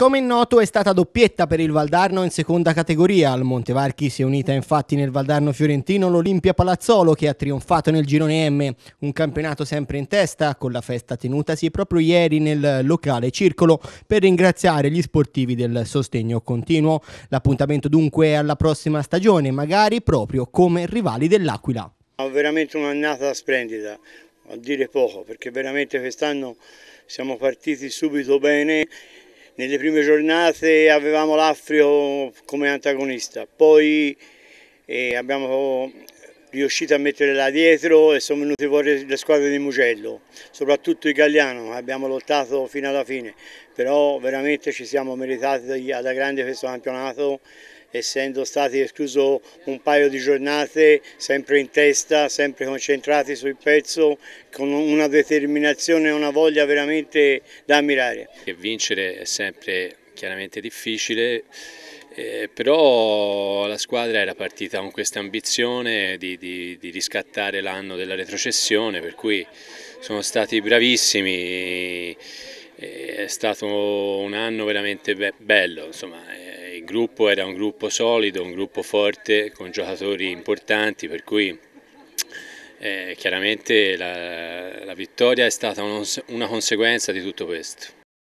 Come è noto è stata doppietta per il Valdarno in seconda categoria, al Montevarchi si è unita infatti nel Valdarno fiorentino l'Olimpia Palazzolo che ha trionfato nel girone M, un campionato sempre in testa con la festa tenutasi proprio ieri nel locale Circolo per ringraziare gli sportivi del sostegno continuo. L'appuntamento dunque è alla prossima stagione, magari proprio come rivali dell'Aquila. Ho veramente un'annata splendida, a dire poco, perché veramente quest'anno siamo partiti subito bene nelle prime giornate avevamo l'Afrio come antagonista, poi eh, abbiamo riusciti a mettere là dietro e sono venuti fuori le squadre di Mugello, soprattutto i Galliano, abbiamo lottato fino alla fine, però veramente ci siamo meritati alla grande questo campionato essendo stati escluso un paio di giornate, sempre in testa, sempre concentrati sul pezzo, con una determinazione e una voglia veramente da ammirare. E vincere è sempre chiaramente difficile, eh, però la squadra era partita con questa ambizione di, di, di riscattare l'anno della retrocessione, per cui sono stati bravissimi, eh, è stato un anno veramente be bello, insomma, eh, il gruppo era un gruppo solido, un gruppo forte, con giocatori importanti, per cui... Eh, chiaramente la, la, vittoria è stata uno, una conseguenza di tutto questo.